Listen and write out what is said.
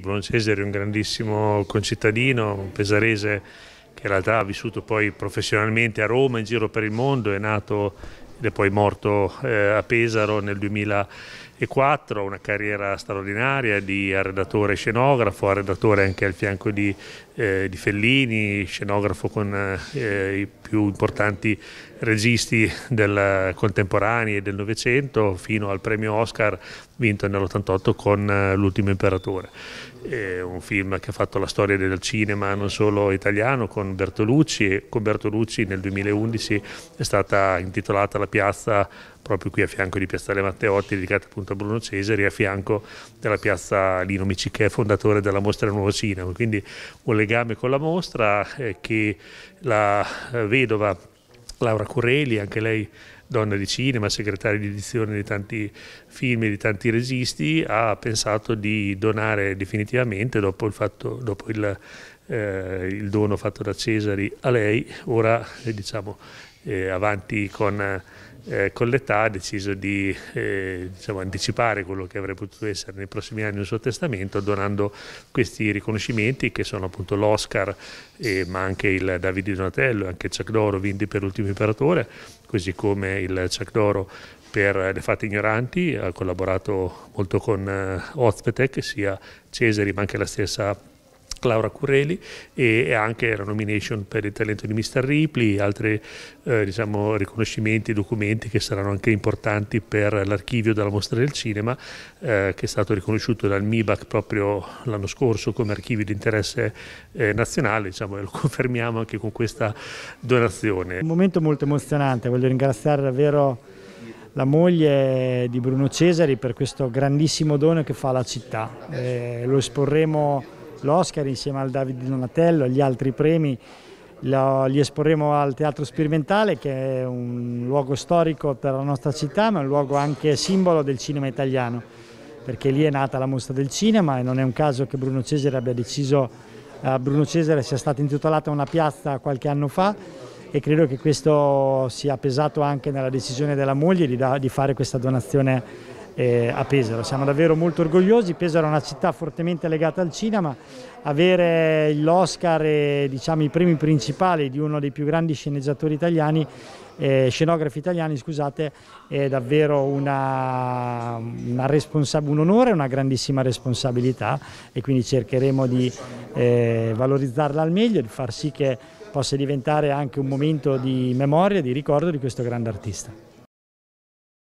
Bruno Cesare è un grandissimo concittadino, un pesarese che in realtà ha vissuto poi professionalmente a Roma, in giro per il mondo, è nato ed è poi morto eh, a Pesaro nel 2000 e quattro, una carriera straordinaria di arredatore e scenografo, arredatore anche al fianco di, eh, di Fellini, scenografo con eh, i più importanti registi del contemporanei e del Novecento, fino al premio Oscar vinto nell'88 con eh, L'ultimo imperatore. È un film che ha fatto la storia del cinema non solo italiano con Bertolucci con Bertolucci nel 2011 è stata intitolata la piazza proprio qui a fianco di Piazzale Matteotti, dedicata appunto a Bruno Cesari, a fianco della piazza Lino che è fondatore della mostra Nuovo Cinema. Quindi un legame con la mostra eh, che la eh, vedova Laura Corelli, anche lei donna di cinema, segretaria di edizione di tanti film e di tanti registi, ha pensato di donare definitivamente dopo il, fatto, dopo il eh, il dono fatto da Cesari a lei, ora eh, diciamo, eh, avanti con, eh, con l'età ha deciso di eh, diciamo, anticipare quello che avrebbe potuto essere nei prossimi anni il suo testamento donando questi riconoscimenti che sono appunto l'Oscar eh, ma anche il Davide Donatello, anche il Ciac d'Oro vinti per l'ultimo imperatore, così come il Ciac d'Oro per le fatte ignoranti, ha collaborato molto con Ozpetek, sia Cesari ma anche la stessa Laura Cureli e anche la nomination per il talento di Mr. Ripley, altri eh, diciamo, riconoscimenti e documenti che saranno anche importanti per l'archivio della Mostra del Cinema, eh, che è stato riconosciuto dal MIBAC proprio l'anno scorso come archivio di interesse eh, nazionale, diciamo, e lo confermiamo anche con questa donazione. Un momento molto emozionante, voglio ringraziare davvero la moglie di Bruno Cesari per questo grandissimo dono che fa alla città. Eh, lo esporremo l'Oscar insieme al Davide Donatello e agli altri premi. Lo, li esporremo al Teatro Sperimentale che è un luogo storico per la nostra città ma è un luogo anche simbolo del cinema italiano perché lì è nata la mostra del cinema e non è un caso che Bruno Cesare abbia deciso, eh, Bruno Cesare sia stata intitolata una piazza qualche anno fa e credo che questo sia pesato anche nella decisione della moglie di, da, di fare questa donazione eh, a Pesaro. Siamo davvero molto orgogliosi, Pesaro è una città fortemente legata al cinema, avere l'Oscar e diciamo, i premi principali di uno dei più grandi sceneggiatori italiani eh, scenografi italiani, scusate, è davvero una, una un onore, una grandissima responsabilità e quindi cercheremo di eh, valorizzarla al meglio, di far sì che possa diventare anche un momento di memoria, di ricordo di questo grande artista.